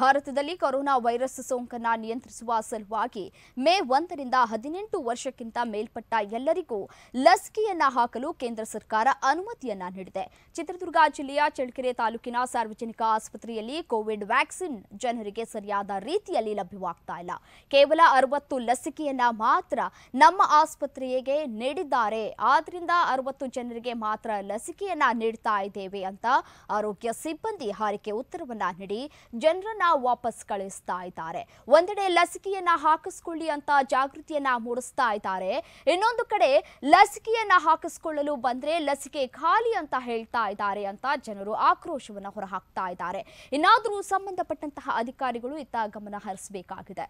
ಭಾರತದಲ್ಲಿ corona virus ಸೋಂಕನ್ನ ನಿಯಂತ್ರಿಸುವ ಸಲುವಾಗಿ ಮೇ ಒಂದರಿಂದ ಹದಿನೆಂಟು ವರ್ಷಕ್ಕಿಂತ ಮೇಲ್ಪಟ್ಟ ಎಲ್ಲರಿಗೂ ಲಸಿಕೆಯನ್ನ ಹಾಕಲು ಕೇಂದ್ರ ಸರ್ಕಾರ ಅನುಮತಿಯನ್ನ ನೀಡಿದೆ ಚಿತ್ರದುರ್ಗ ಜಿಲ್ಲೆಯ ಚಳ್ಳಕೆರೆ ತಾಲೂಕಿನ ಸಾರ್ವಜನಿಕ ಆಸ್ಪತ್ರೆಯಲ್ಲಿ ಕೋವಿಡ್ ವ್ಯಾಕ್ಸಿನ್ ಜನರಿಗೆ ಸರಿಯಾದ ರೀತಿಯಲ್ಲಿ ಲಭ್ಯವಾಗ್ತಾ ಇಲ್ಲ ಕೇವಲ ಅರವತ್ತು ಲಸಿಕೆಯನ್ನ ಮಾತ್ರ ನಮ್ಮ ಆಸ್ಪತ್ರೆಗೆ ನೀಡಿದ್ದಾರೆ ಆದ್ರಿಂದ ಅರವತ್ತು ಜನರಿಗೆ ಮಾತ್ರ ಲಸಿಕೆಯನ್ನ ನೀಡ್ತಾ ಇದ್ದೇವೆ ಅಂತ ಆರೋಗ್ಯ ಸಿಬ್ಬಂದಿ ಹಾರಿಕೆ ಉತ್ತರವನ್ನ ನೀಡಿ ಜನರನ್ನ ವಾಪಸ್ ಕಳಿಸ್ತಾ ಇದ್ದಾರೆ ಒಂದೆಡೆ ಲಸಿಕೆಯನ್ನ ಹಾಕಿಸ್ಕೊಳ್ಳಿ ಅಂತ ಜಾಗೃತಿಯನ್ನ ಮೂಡಿಸ್ತಾ ಇದ್ದಾರೆ ಇನ್ನೊಂದು ಕಡೆ ಲಸಿಕೆಯನ್ನ ಹಾಕಿಸ್ಕೊಳ್ಳಲು ಬಂದ್ರೆ ಲಸಿಕೆ ಖಾಲಿ ಅಂತ ಹೇಳ್ತಾ ಇದ್ದಾರೆ ಅಂತ ಜನರು ಆಕ್ರೋಶವನ್ನ ಹೊರಹಾಕ್ತಾ ಇದ್ದಾರೆ ಇನ್ನಾದರೂ ಸಂಬಂಧಪಟ್ಟಂತಹ ಅಧಿಕಾರಿಗಳು ಇತ್ತ ಗಮನ ಹರಿಸಬೇಕಾಗಿದೆ